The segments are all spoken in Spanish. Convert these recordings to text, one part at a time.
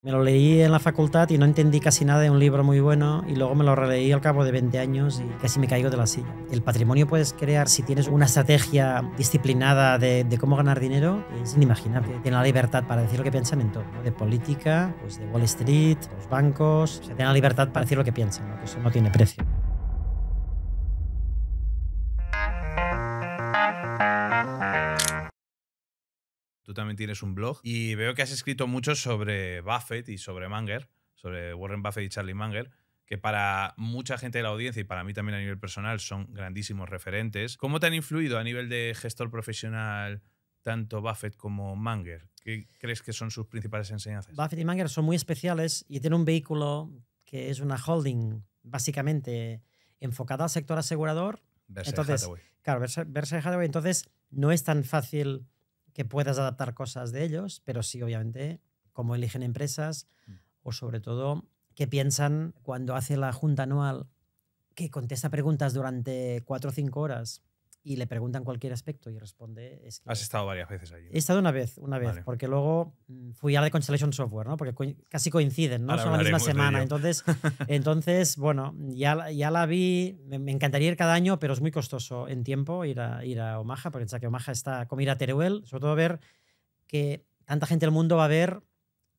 Me lo leí en la facultad y no entendí casi nada, de un libro muy bueno, y luego me lo releí al cabo de 20 años y casi me caigo de la silla. El patrimonio puedes crear si tienes una estrategia disciplinada de, cómo ganar dinero, es inimaginable. tienes la libertad para decir lo que piensan en todo, de política, pues de Wall Street, los bancos, o la libertad para decir lo que piensan, ¿no? eso no tiene precio. también tienes un blog y veo que has escrito mucho sobre Buffett y sobre Manger, sobre Warren Buffett y Charlie Manger que para mucha gente de la audiencia y para mí también a nivel personal son grandísimos referentes. ¿Cómo te han influido a nivel de gestor profesional tanto Buffett como Manger? ¿Qué crees que son sus principales enseñanzas? Buffett y Manger son muy especiales y tienen un vehículo que es una holding básicamente enfocada al sector asegurador. Versa entonces, Hathaway. Claro, Berser Hathaway. Entonces, no es tan fácil que puedas adaptar cosas de ellos, pero sí, obviamente, cómo eligen empresas mm. o sobre todo qué piensan cuando hace la junta anual que contesta preguntas durante cuatro o cinco horas y le preguntan cualquier aspecto y responde. ¿Has estado varias veces allí? He estado una vez, una vez, porque luego mm, fui a la de Constellation Software, ¿no? Porque casi coinciden, ¿no? Son la misma semana. Entonces, entonces, bueno, ya, ya la vi. Me encantaría ir cada año, pero es muy costoso en tiempo ir a, ir a Omaha, porque ya que Omaha está como ir a Teruel, sobre todo ver que tanta gente del mundo va a ver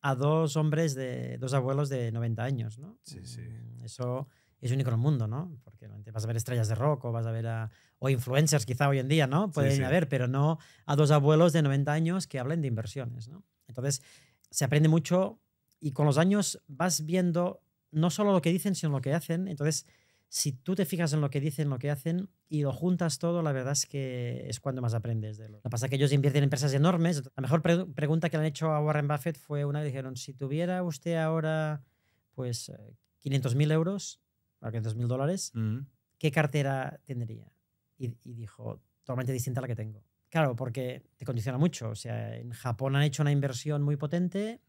a dos hombres de dos abuelos de 90 años, ¿no? Sí, sí. Mm, eso es único en el mundo, ¿no? Porque vas a ver estrellas de rock o vas a ver a, o influencers quizá hoy en día, ¿no? Pueden haber, pero no a dos abuelos de 90 años que hablen de inversiones, ¿no? Entonces, se aprende mucho y con los años vas viendo no solo lo que dicen, sino lo que hacen. Entonces, si tú te fijas en lo que dicen, lo que hacen y lo juntas todo, la verdad es que es cuando más aprendes de lo. que pasa es que ellos invierten en empresas enormes. La mejor pregunta que le han hecho a Warren Buffett fue una que dijeron, si tuviera usted ahora, pues, 500.000 eh, euros, para dólares, ¿qué cartera tendría? Y, dijo, totalmente distinta a la que tengo. Claro, porque te condiciona mucho. O sea, en Japón han hecho una inversión muy potente,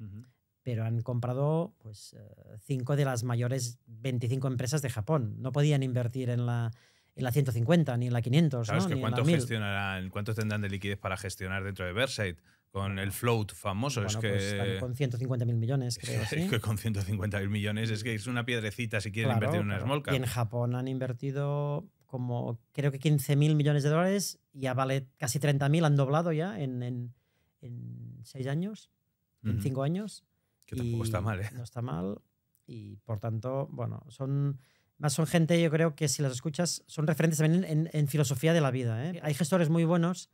pero han comprado pues, eh, cinco de las mayores 25 empresas de Japón. No podían invertir en la en la 150, ni en la 500. Sabes en ¿cuánto ¿cuántos tendrán de liquidez para gestionar dentro de Versailles? Con el float famoso, es que. Pues, con 150 mil millones, creo. Es que con 150 mil millones es que es una piedrecita si quieren invertir en una claro. Smolka. Y en Japón han invertido como creo que 15 mil millones de dólares, y ya vale casi 30.000 han doblado ya en, en, seis años, en cinco años. Que tampoco está mal, ¿eh? No está mal. Y por tanto, bueno, son más son gente, yo creo que si las escuchas, son referentes también en, filosofía de la vida. ¿eh? Hay gestores muy buenos,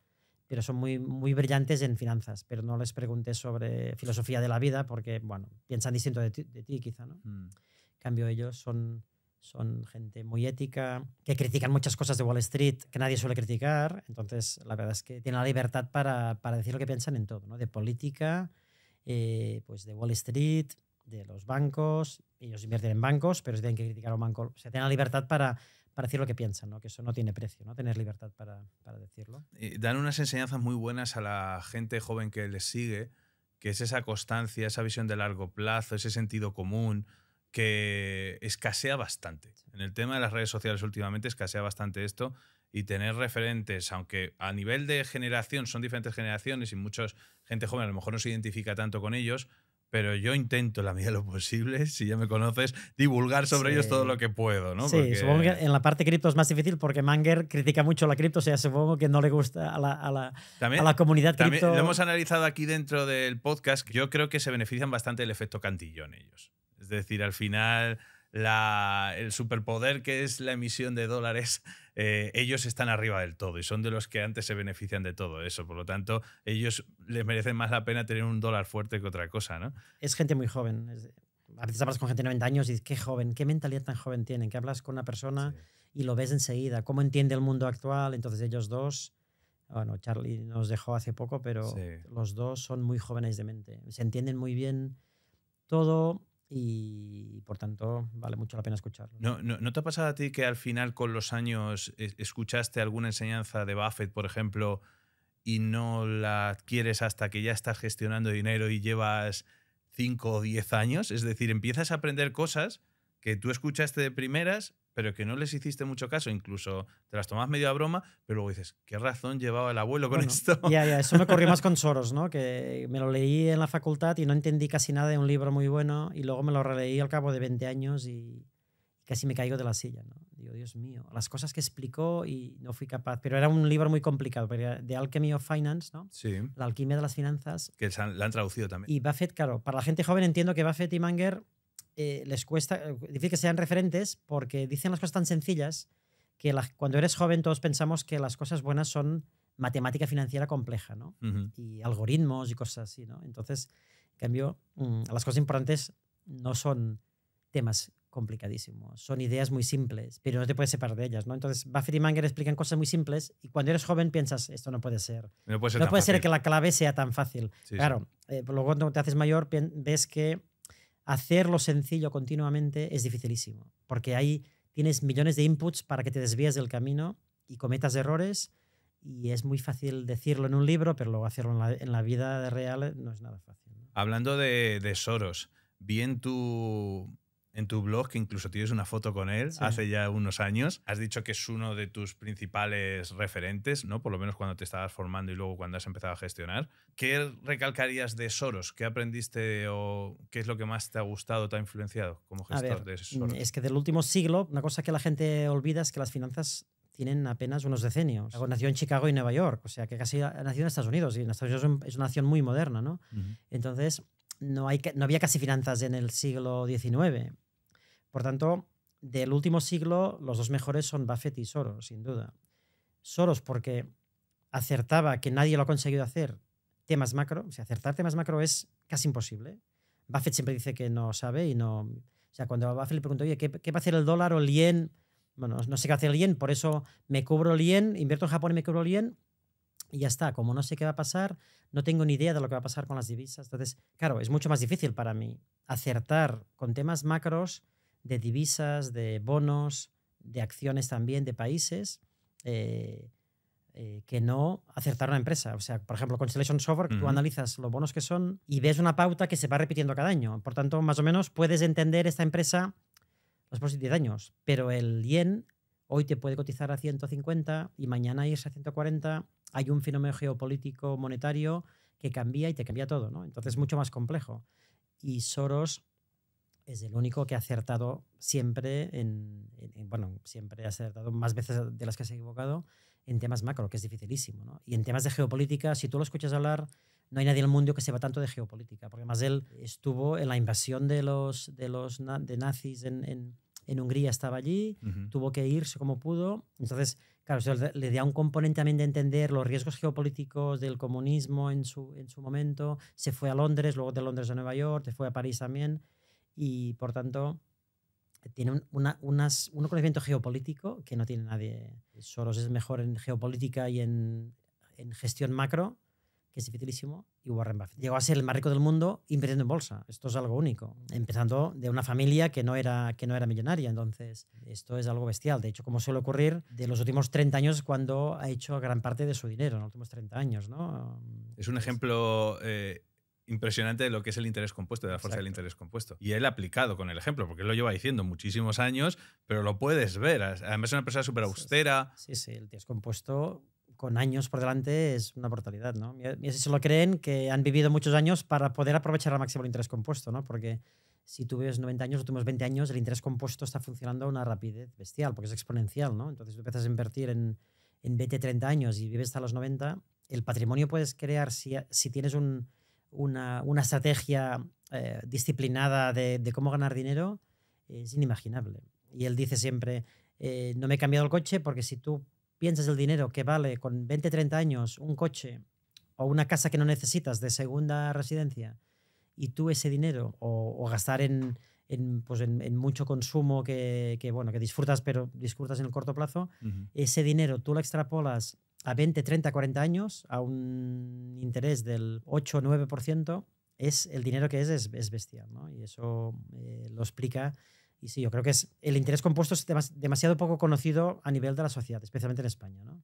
pero son muy, muy brillantes en finanzas. Pero no les preguntes sobre filosofía de la vida porque, bueno, piensan distinto de ti, quizá, ¿no? Mm. En cambio, ellos son, son gente muy ética, que critican muchas cosas de Wall Street que nadie suele criticar. Entonces, la verdad es que tienen la libertad para, decir lo que piensan en todo, ¿no? De política, eh, pues de Wall Street, de los bancos, ellos invierten en bancos, pero si tienen que criticar a un banco, o se tienen la libertad para, decir lo que piensan, ¿no? que eso no tiene precio, ¿no? tener libertad para, decirlo. Y dan unas enseñanzas muy buenas a la gente joven que les sigue, que es esa constancia, esa visión de largo plazo, ese sentido común que escasea bastante. En el tema de las redes sociales últimamente escasea bastante esto y tener referentes, aunque a nivel de generación son diferentes generaciones y mucha gente joven a lo mejor no se identifica tanto con ellos, pero yo intento, la medida de lo posible, si ya me conoces, divulgar sobre ellos todo lo que puedo, ¿no? Sí, supongo que en la parte cripto es más difícil porque Manger critica mucho la cripto, o sea, supongo que no le gusta a la, a la, también, la comunidad cripto. Lo hemos analizado aquí dentro del podcast. Yo creo que se benefician bastante del efecto cantillón ellos. Es decir, al final la, el superpoder que es la emisión de dólares, eh, ellos están arriba del todo y son de los que antes se benefician de todo eso. Por lo tanto, ellos les merecen más la pena tener un dólar fuerte que otra cosa, ¿no? Es gente muy joven. A veces hablas con gente de 90 años y dices, qué joven, qué mentalidad tan joven tienen, que hablas con una persona y lo ves enseguida, cómo entiende el mundo actual. Entonces ellos dos, bueno, Charlie nos dejó hace poco, pero los dos son muy jóvenes de mente. Se entienden muy bien todo y por tanto vale mucho la pena escucharlo. ¿No, no, no te ha pasado a ti que al final con los años escuchaste alguna enseñanza de Buffett, por ejemplo, y no la adquieres hasta que ya estás gestionando dinero y llevas 5 o 10 años? Es decir, empiezas a aprender cosas que tú escuchaste de primeras pero que no les hiciste mucho caso, incluso te las tomabas medio a broma, pero luego dices, ¿qué razón llevaba el abuelo con esto? Ya, ya, eso me ocurrió más con Soros, ¿no? Que me lo leí en la facultad y no entendí casi nada de un libro muy bueno y luego me lo releí al cabo de 20 años y casi me caigo de la silla, ¿no? Digo, Dios mío, las cosas que explicó y no fui capaz, pero era un libro muy complicado, de Alchemy of Finance, ¿no? Sí. La alquimia de las finanzas. Que la han traducido también. Y Buffett, claro, para la gente joven entiendo que Buffett y Manger eh, les cuesta, eh, difícil que sean referentes porque dicen las cosas tan sencillas que cuando eres joven todos pensamos que las cosas buenas son matemática financiera compleja, ¿no? Y algoritmos y cosas así, ¿no? Entonces, en cambio, mm, las cosas importantes no son temas complicadísimos, son ideas muy simples, pero no te puedes separar de ellas, ¿no? Entonces, Buffett y Manger explican cosas muy simples y cuando eres joven piensas, esto no puede ser. No puede ser, que la clave sea tan fácil. claro, eh, luego cuando te haces mayor ves que hacerlo sencillo continuamente es dificilísimo, porque ahí tienes millones de inputs para que te desvíes del camino y cometas errores y es muy fácil decirlo en un libro, pero luego hacerlo en la, vida real no es nada fácil. Hablando de, de, Soros, bien tu, en tu blog que incluso tienes una foto con él hace ya unos años. Has dicho que es uno de tus principales referentes, ¿no? Por lo menos cuando te estabas formando y luego cuando has empezado a gestionar. ¿Qué recalcarías de Soros? ¿Qué aprendiste o qué es lo que más te ha gustado, te ha influenciado como gestor de Soros? Es que del último siglo, una cosa que la gente olvida es que las finanzas tienen apenas unos decenios. Nació en Chicago y Nueva York, o sea que casi nació en Estados Unidos y en Estados Unidos es una nación muy moderna, ¿no? Entonces, no, hay, no había casi finanzas en el siglo XIX. Por tanto, del último siglo, los dos mejores son Buffett y Soros, sin duda. Soros porque acertaba que nadie lo ha conseguido hacer temas macro. O sea, acertar temas macro es casi imposible. Buffett siempre dice que no sabe y no... O sea, cuando a Buffett le pregunto, oye, ¿qué, va a hacer el dólar o el yen? Bueno, no sé qué hace el yen, por eso me cubro el yen, invierto en Japón y me cubro el yen y ya está. Como no sé qué va a pasar, no tengo ni idea de lo que va a pasar con las divisas. Entonces, claro, es mucho más difícil para mí acertar con temas macros de divisas, de bonos, de acciones también de países eh, eh, que no acertar la empresa. O sea, por ejemplo, Constellation Software, tú analizas los bonos que son y ves una pauta que se va repitiendo cada año. Por tanto, más o menos puedes entender esta empresa los próximos 10 años, pero el yen hoy te puede cotizar a 150 y mañana irse a 140. Hay un fenómeno geopolítico monetario que cambia y te cambia todo, ¿no? Entonces es mucho más complejo. Y Soros es el único que ha acertado siempre, en, bueno, siempre ha acertado más veces de las que se ha equivocado en temas macro, que es dificilísimo. ¿no? Y en temas de geopolítica, si tú lo escuchas hablar, no hay nadie en el mundo que sepa tanto de geopolítica, porque además él estuvo en la invasión de los, de los de nazis en, en, Hungría, estaba allí, tuvo que irse como pudo. Entonces, claro, le da un componente también de entender los riesgos geopolíticos del comunismo en su, en su momento. Se fue a Londres, luego de Londres a Nueva York, se fue a París también y por tanto tiene unas, un conocimiento geopolítico que no tiene nadie. Soros es mejor en geopolítica y en, gestión macro, que es dificilísimo, y Warren Buffett. Llegó a ser el más rico del mundo invirtiendo en bolsa. Esto es algo único. Empezando de una familia que no era, que no era millonaria. Entonces, esto es algo bestial. De hecho, como suele ocurrir, de los últimos 30 años cuando ha hecho gran parte de su dinero, en los últimos 30 años. ¿no? Es un ejemplo... Eh, impresionante de lo que es el interés compuesto, de la fuerza del interés compuesto. Y él ha aplicado con el ejemplo, porque él lo lleva diciendo muchísimos años, pero lo puedes ver. Además es una persona súper austera. Sí, sí, el interés compuesto con años por delante es una brutalidad, ¿no? Y así se lo creen que han vivido muchos años para poder aprovechar al máximo el interés compuesto, ¿no? Porque si tú vives 90 años o tuvimos 20 años, el interés compuesto está funcionando a una rapidez bestial, porque es exponencial, ¿no? Entonces tú empiezas a invertir en, en 20, 30 años y vives hasta los 90, el patrimonio puedes crear si, si tienes un una, estrategia eh, disciplinada de, cómo ganar dinero es inimaginable. Y él dice siempre, eh, no me he cambiado el coche porque si tú piensas el dinero que vale con 20, 30 años un coche o una casa que no necesitas de segunda residencia y tú ese dinero o, gastar pues en, mucho consumo que, bueno, que disfrutas, pero disfrutas en el corto plazo, ese dinero tú lo extrapolas a 20, 30, 40 años, a un interés del 8, 9%, es el dinero que es, es, bestial. ¿no? Y eso eh, lo explica. Y sí, yo creo que es, el interés compuesto es demasiado poco conocido a nivel de la sociedad, especialmente en España. ¿no?